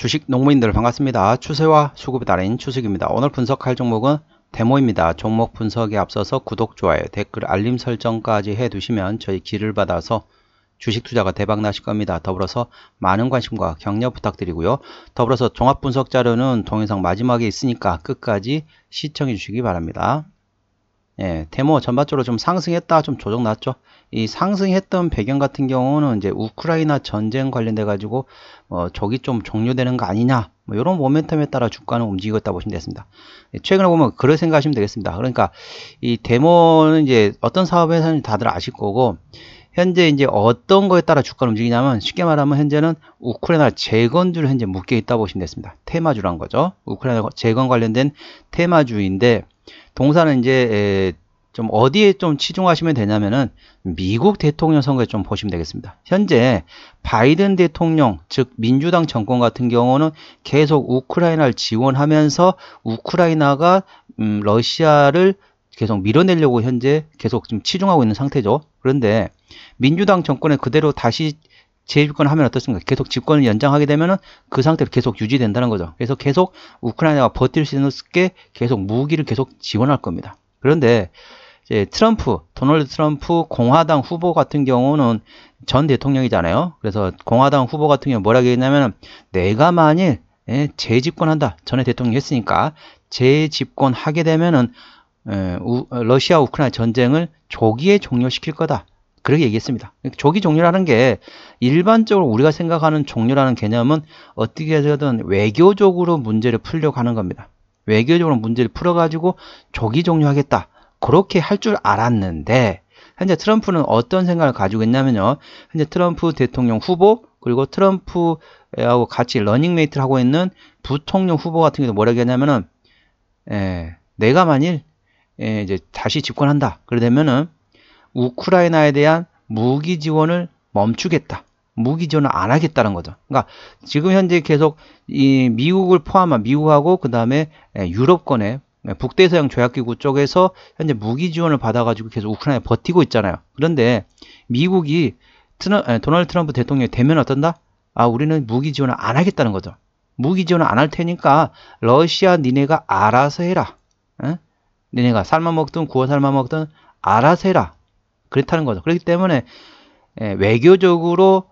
주식 농부인들 반갑습니다. 추세와 수급이 달인 추석입니다 오늘 분석할 종목은 데모입니다. 종목 분석에 앞서서 구독, 좋아요, 댓글, 알림 설정까지 해두시면 저희 길을 받아서 주식 투자가 대박 나실 겁니다. 더불어서 많은 관심과 격려 부탁드리고요. 더불어서 종합 분석 자료는 동영상 마지막에 있으니까 끝까지 시청해 주시기 바랍니다. 예, 데모 전반적으로 좀 상승했다, 좀 조정 났죠. 이 상승했던 배경 같은 경우는 이제 우크라이나 전쟁 관련돼 가지고 어, 뭐 저기 좀 종료되는 거 아니냐, 뭐 이런 모멘텀에 따라 주가는 움직였다 보시면 되겠습니다. 예, 최근에 보면 그럴 생각하시면 되겠습니다. 그러니까 이 데모는 이제 어떤 사업에서는 다들 아실 거고 현재 이제 어떤 거에 따라 주가를 움직이냐면 쉽게 말하면 현재는 우크라이나 재건주를 현재 묶여 있다 보시면 됐습니다 테마주란 거죠. 우크라이나 재건 관련된 테마주인데 동사는 이제 좀 어디에 좀 치중하시면 되냐면은 미국 대통령 선거에 좀 보시면 되겠습니다. 현재 바이든 대통령 즉 민주당 정권 같은 경우는 계속 우크라이나를 지원하면서 우크라이나가 음, 러시아를 계속 밀어내려고 현재 계속 지금 치중하고 있는 상태죠. 그런데 민주당 정권에 그대로 다시 재집권하면 어떻습니까? 계속 집권을 연장하게 되면그 상태로 계속 유지된다는 거죠. 그래서 계속 우크라이나가 버틸 수 있게 계속 무기를 계속 지원할 겁니다. 그런데 트럼프, 도널드 트럼프 공화당 후보 같은 경우는 전 대통령이잖아요. 그래서 공화당 후보 같은 경우 는 뭐라고 했냐면 내가 만일 예, 재집권한다. 전에 대통령 이 했으니까 재집권하게 되면은 러시아 우크라이나 전쟁을 조기에 종료시킬 거다. 그렇게 얘기했습니다. 그러니까 조기 종료라는 게 일반적으로 우리가 생각하는 종료라는 개념은 어떻게 해서든 외교적으로 문제를 풀려고 하는 겁니다. 외교적으로 문제를 풀어가지고 조기 종료하겠다. 그렇게 할 줄 알았는데 현재 트럼프는 어떤 생각을 가지고 있냐면요. 현재 트럼프 대통령 후보 그리고 트럼프하고 같이 러닝메이트를 하고 있는 부통령 후보 같은 경우도 뭐라고 했냐면은 에, 내가 만일 예, 이제 다시 집권한다. 그러되면은 우크라이나에 대한 무기 지원을 멈추겠다. 무기 지원을 안 하겠다는 거죠. 그러니까 지금 현재 계속 이 미국을 포함한 미국하고 그 다음에 예, 유럽권의 예, 북대서양 조약기구 쪽에서 현재 무기 지원을 받아가지고 계속 우크라이나에 버티고 있잖아요. 그런데 미국이 트너, 도널드 트럼프 대통령이 되면 어떤다? 아, 우리는 무기 지원을 안 하겠다는 거죠. 무기 지원을 안 할 테니까 러시아 니네가 알아서 해라. 에? 니네가 삶아 먹든 구워 삶아 먹든 알아서 해라. 그렇다는 거죠. 그렇기 때문에 예, 외교적으로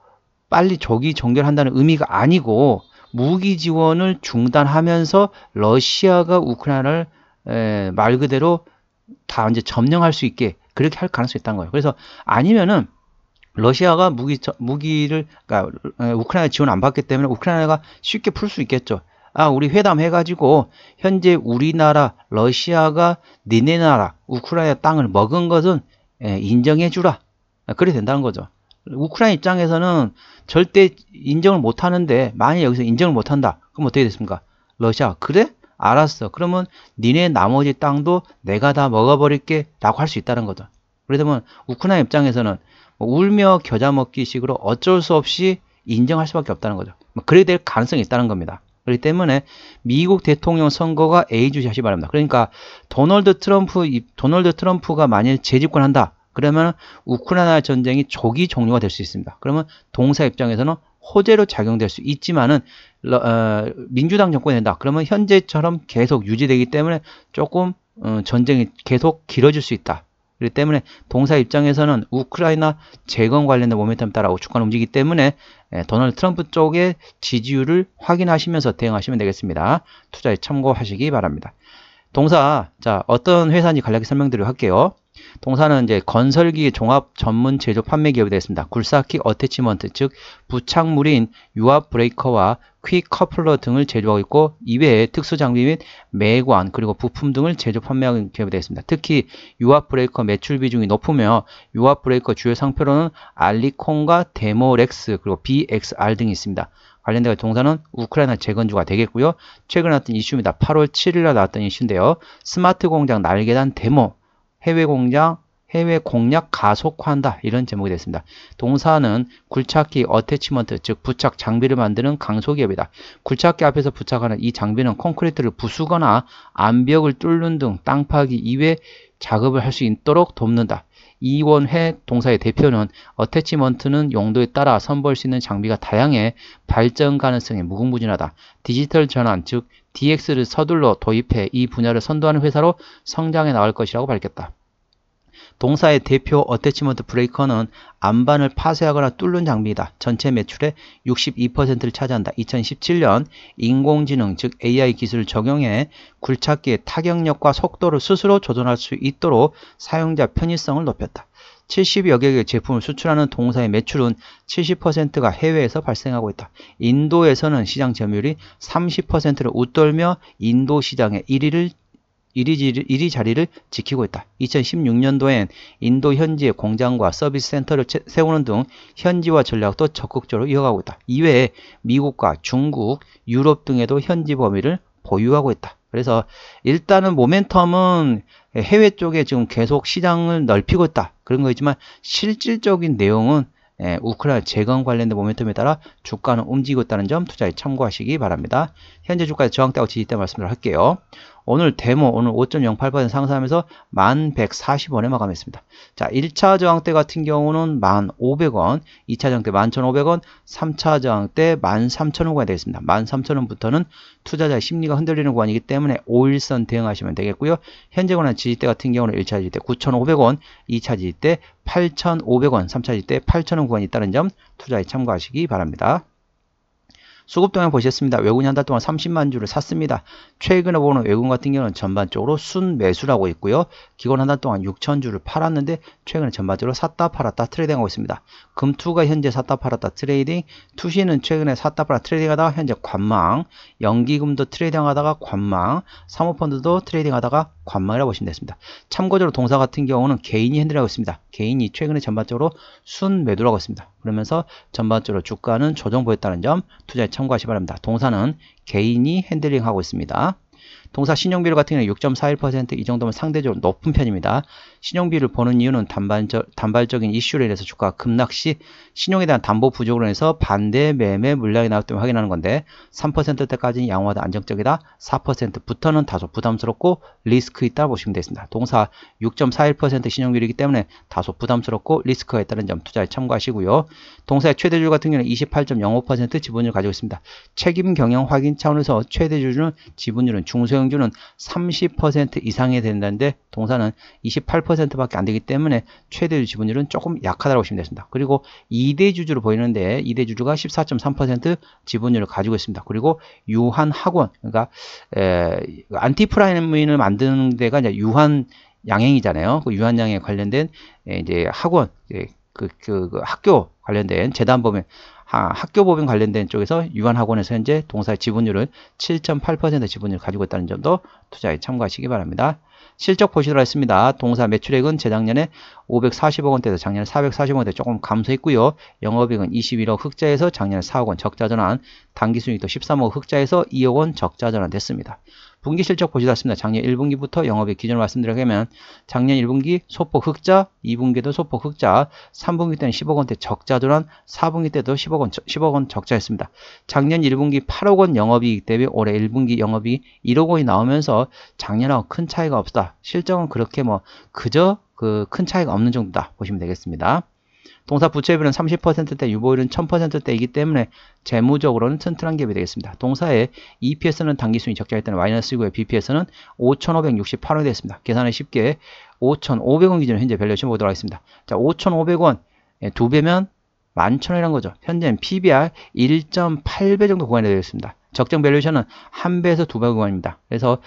빨리 조기 종결한다는 의미가 아니고 무기 지원을 중단하면서 러시아가 우크라이나를 예, 말 그대로 다 이제 점령할 수 있게 그렇게 할 가능성이 있다는 거예요. 그래서 아니면은 러시아가 무기 무기를 그러니까 예, 우크라이나 지원 안 받기 때문에 우크라이나가 쉽게 풀 수 있겠죠. 아 우리 회담해가지고 현재 우리나라 러시아가 니네 나라 우크라이나 땅을 먹은 것은 예, 인정해주라 아, 그래 된다는 거죠. 우크라이나 입장에서는 절대 인정을 못하는데 만약 여기서 인정을 못한다 그럼 어떻게 됐습니까? 러시아 그래? 알았어. 그러면 니네 나머지 땅도 내가 다 먹어버릴게 라고 할 수 있다는 거죠. 그러면 우크라이나 입장에서는 뭐 울며 겨자 먹기식으로 어쩔 수 없이 인정할 수밖에 없다는 거죠. 뭐 그래야 될 가능성이 있다는 겁니다. 그렇기 때문에 미국 대통령 선거가 A주시하시 바랍니다. 그러니까 도널드 트럼프 도널드 트럼프가 만일 재집권한다. 그러면 우크라이나 전쟁이 조기 종료가 될 수 있습니다. 그러면 동사 입장에서는 호재로 작용될 수 있지만은 어, 민주당 정권이 된다. 그러면 현재처럼 계속 유지되기 때문에 조금 어, 전쟁이 계속 길어질 수 있다. 그렇기 때문에 동사 입장에서는 우크라이나 재건 관련된 모멘텀 따라 우측간 움직이기 때문에 예, 도널드 트럼프 쪽의 지지율을 확인하시면서 대응하시면 되겠습니다. 투자에 참고하시기 바랍니다. 동사 자 어떤 회사인지 간략히 설명드리도록 할게요. 동사는 이제 건설기 종합 전문 제조 판매 기업이 되겠습니다. 굴삭기 어태치먼트 즉 부착물인 유압 브레이커와 퀵 커플러 등을 제조하고 있고 이외에 특수 장비 및 매관 그리고 부품 등을 제조 판매하는 기업이 되겠습니다. 특히 유압 브레이커 매출 비중이 높으며 유압 브레이커 주요 상표로는 알리콘과 데모렉스 그리고 BXR 등이 있습니다. 관련된 동사는 우크라이나 재건주가 되겠고요. 최근 나왔던 이슈입니다. 8월 7일 날 나왔던 이슈인데요. 스마트 공장 날개단 데모 해외 공략, 해외 공략 가속화한다 이런 제목이 됐습니다. 동사는 굴착기 어태치먼트 즉 부착 장비를 만드는 강소기업이다. 굴착기 앞에서 부착하는 이 장비는 콘크리트를 부수거나 암벽을 뚫는 등 땅파기 이외 작업을 할 수 있도록 돕는다. 이원회 동사의 대표는 어태치먼트는 용도에 따라 선보일 수 있는 장비가 다양해 발전 가능성이 무궁무진하다. 디지털 전환 즉 DX를 서둘러 도입해 이 분야를 선도하는 회사로 성장해 나갈 것이라고 밝혔다. 동사의 대표 어태치먼트 브레이커는 안반을 파쇄하거나 뚫는 장비이다. 전체 매출의 62%를 차지한다. 2017년 인공지능 즉 AI 기술을 적용해 굴착기의 타격력과 속도를 스스로 조절할 수 있도록 사용자 편의성을 높였다. 70여 개의 제품을 수출하는 동사의 매출은 70%가 해외에서 발생하고 있다. 인도에서는 시장 점유율이 30%를 웃돌며 인도 시장의 1위를 1위, 자리를 지키고 있다. 2016년도엔 인도 현지의 공장과 서비스 센터를 세우는 등 현지화 전략도 적극적으로 이어가고 있다. 이외에 미국과 중국, 유럽 등에도 현지 범위를 보유하고 있다. 그래서 일단은 모멘텀은 해외 쪽에 지금 계속 시장을 넓히고 있다. 그런 거지만 실질적인 내용은 예, 우크라이나 재건 관련된 모멘텀에 따라 주가는 움직이고 있다는 점 투자에 참고하시기 바랍니다. 현재 주가의 저항대하고 지지대 말씀을 할게요. 오늘 데모 오늘 5.08% 상승하면서 1140원에 마감했습니다. 자 1차 저항대 같은 경우는 1500원, 2차 저항대 11,500원, 3차 저항대 13,000원까지 되겠습니다. 13,000원부터는 투자자의 심리가 흔들리는 구간이기 때문에 5일선 대응하시면 되겠고요. 현재 권한 지지대 같은 경우는 1차 지지대 9,500원, 2차 지지대 8,500원, 3차 지지대 8,000원 구간이 있다는 점 투자에 참고하시기 바랍니다. 수급동향 보셨습니다. 외국인한 달 동안 30만 주를 샀습니다. 최근에 보는 외국인 같은 경우는 전반적으로 순매수라고 있고요. 기관 한 달 동안 6천 주를 팔았는데 최근에 전반적으로 샀다 팔았다 트레이딩하고 있습니다. 금투가 현재 샀다 팔았다 트레이딩, 투시는 최근에 샀다 팔았다 트레이딩하다가 현재 관망, 연기금도 트레이딩하다가 관망, 사모펀드도 트레이딩하다가 관망이라고 보시면 되습니다. 참고적으로 동사 같은 경우는 개인이 핸들하고 있습니다. 개인이 최근에 전반적으로 순매도라고 했습니다. 그러면서 전반적으로 주가는 조정 보였다는 점 투자에 참고하시 기 바랍니다. 동사는 개인이 핸들링하고 있습니다. 동사 신용비율 같은 경우는 6.41%이 정도면 상대적으로 높은 편입니다. 신용비율을 보는 이유는 단발적, 인 이슈로 인해서 주가가 급락 시 신용에 대한 담보 부족으로 인해서 반대 매매 물량이 나올 때 확인하는 건데 3%대까지는 양호하다 안정적이다 4%부터는 다소 부담스럽고 리스크 있다 보시면 되겠습니다. 동사 6.41% 신용비율이기 때문에 다소 부담스럽고 리스크가 있다는 점 투자에 참고하시고요. 동사의 최대주 같은 경우는 28.05% 지분율 을 가지고 있습니다. 책임 경영 확인 차원에서 최대주주는 지분율은 중소형 경주는 30% 이상이 된다는데 동산은 28%밖에 안 되기 때문에 최대 지분율은 조금 약하다고 보시면 되니다 그리고 2대 주주로 보이는데 2대 주주가 14.3% 지분율을 가지고 있습니다. 그리고 유한 학원 그러니까 안티프라임을 만드는 데가 이제 유한 양행이잖아요. 그 유한 양행 에 관련된 이제 학원 예, 그, 그, 그 학교 관련된 재단 범위 아, 학교 법인 관련된 쪽에서 유한학원에서 현재 동사 의 지분율은 7.8% 지분율 을 가지고 있다는 점도 투자에 참고하시기 바랍니다. 실적 보시도록 하겠습니다. 동사 매출액은 재작년에 540억 원대에서 작년에 440억 원대 조금 감소했고요. 영업이익은 21억 흑자에서 작년에 4억 원 적자 전환, 단기 순이익도 13억 흑자에서 2억 원 적자 전환됐습니다. 분기 실적 보시다습니다 작년 1분기부터 영업의 기준을 말씀드리면 작년 1분기 소폭 흑자, 2분기도 소폭 흑자, 3분기 때는 10억 원대 적자 도란 4분기 때도 10억 원, 10억 원 적자였습니다. 작년 1분기 8억 원 영업이익 대비 올해 1분기 영업이 1억 원이 나오면서 작년하고 큰 차이가 없다. 실적은 그렇게 뭐 그저 그 큰 차이가 없는 정도다 보시면 되겠습니다. 동사 부채비는 30%대, 유보율은 1000%대이기 때문에 재무적으로는 튼튼한 기업이 되겠습니다. 동사의 EPS는 당기순이 적자일 때는 마이너스이고요. BPS는 5,568원이 되겠습니다. 계산을 쉽게 5,500원 기준으로 현재 밸류에이션 보도록 하겠습니다. 자, 5,500원 예, 두 배면 만천원이란 거죠. 현재는 PBR 1.8배 정도 구간이 되겠습니다. 적정 밸류션은 한 배에서 두 배 구간입니다. 그래서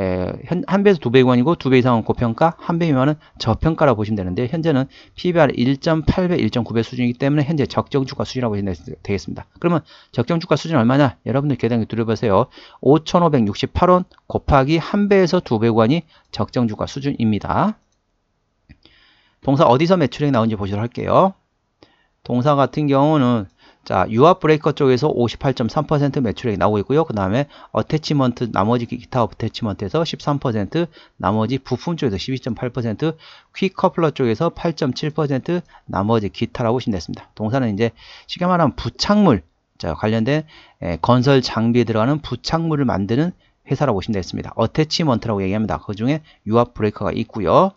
에, 현, 한 배에서 두 배 구간이고 두 배 이상은 고평가, 한배 미만은 저평가라고 보시면 되는데 현재는 PBR 1.8배, 1.9배 수준이기 때문에 현재 적정 주가 수준이라고 보시면 되겠습니다. 그러면 적정 주가 수준 얼마냐? 여러분들 계단기 들어보세요. 5,568원 곱하기 한 배에서 두 배 구간이 적정 주가 수준입니다. 동사 어디서 매출액이 나온지 보시도록 할게요. 동사 같은 경우는 자, 유압 브레이커 쪽에서 58.3% 매출액이 나오고 있고요. 그 다음에 어태치먼트 나머지 기타 어태치먼트에서 13% 나머지 부품 쪽에서 12.8%퀵 커플러 쪽에서 8.7% 나머지 기타라고 보시면 됐습니다. 동사는 이제 쉽게 말하면 부착물 자, 관련된 에, 예, 건설 장비에 들어가는 부착물을 만드는 회사라고 보시면 되습니다 어태치먼트라고 얘기합니다. 그 중에 유압 브레이커가 있고요.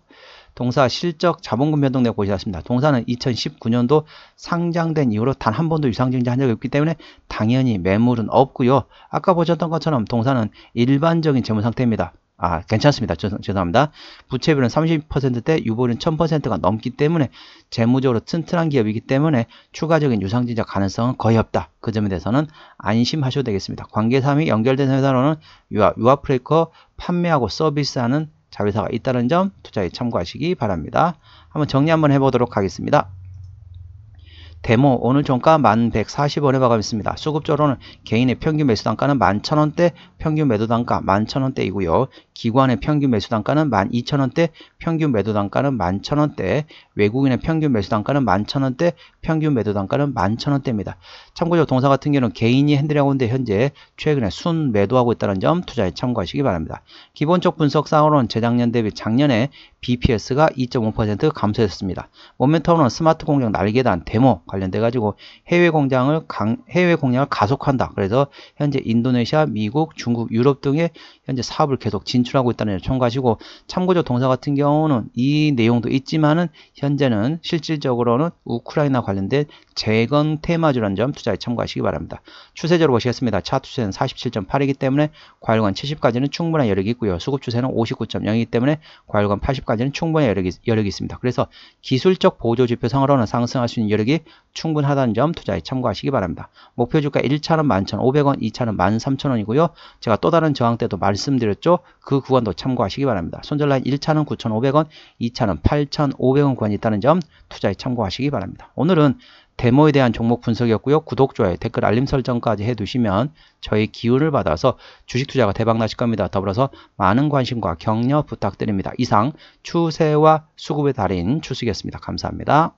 동사 실적 자본금 변동 내역 보시겠습니다. 동사는 2019년도 상장된 이후로 단 한 번도 유상증자 한 적이 없기 때문에 당연히 매물은 없고요. 아까 보셨던 것처럼 동사는 일반적인 재무 상태입니다. 아 괜찮습니다. 죄송, 죄송합니다. 부채비율은 30%대 유보율은 1000%가 넘기 때문에 재무적으로 튼튼한 기업이기 때문에 추가적인 유상증자 가능성은 거의 없다. 그 점에 대해서는 안심하셔도 되겠습니다. 관계 3이 연결된 회사로는 유아, 유아 프레이커 판매하고 서비스하는 자회사가 있다는 점 투자에 참고하시기 바랍니다. 한번 정리 한번 해보도록 하겠습니다. 데모 오늘 종가 1 1 4 0원에 마감했습니다. 수급적으로는 개인의 평균 매수 단가는 11,000원대, 평균 매도 단가 11,000원대이고요. 기관의 평균 매수 단가는 12,000원대, 평균 매도 단가는 11,000원대, 외국인의 평균 매수 단가는 11,000원대, 평균 매도 단가는 11,000원대입니다. 참고적으로 동사 같은 경우는 개인이 핸들하고있는데 현재 최근에 순 매도하고 있다는 점 투자에 참고하시기 바랍니다. 기본적 분석 상으로는 재작년 대비 작년에 BPS가 2.5% 감소했습니다. 모멘텀은 스마트 공장 날개단 데모 관련돼 가지고 해외 공장을 강, 해외 공장을 가속한다. 그래서 현재 인도네시아, 미국, 중국, 유럽 등의 현재 사업을 계속 진출하고 있다는 청가시고 참고적 동사 같은 경우는 이 내용도 있지만은 현재는 실질적으로는 우크라이나 관련된 재건 테마주라는 점 투자에 참고하시기 바랍니다. 추세적으로 보시겠습니다. 차트 추세는 47.8이기 때문에 과열관 70까지는 충분한 여력이 있고요. 수급 추세는 59.0이기 때문에 과열관 80 20%까지는 충분히 여력이, 여력이 있습니다. 그래서 기술적 보조지표 상으로는 상승할 수 있는 여력이 충분하다는 점 투자에 참고하시기 바랍니다. 목표주가 1차는 11,500원, 2차는 13,000원이고요. 제가 또 다른 저항 때도 말씀드렸죠. 그 구간도 참고하시기 바랍니다. 손절라인 1차는 9,500원, 2차는 8,500원 구간이 있다는 점 투자에 참고하시기 바랍니다. 오늘은 데모에 대한 종목 분석이었고요. 구독, 좋아요, 댓글, 알림 설정까지 해두시면 저희 기운을 받아서 주식 투자가 대박 나실 겁니다. 더불어서 많은 관심과 격려 부탁드립니다. 이상 추세와 수급의 달인 추수겠습니다. 감사합니다.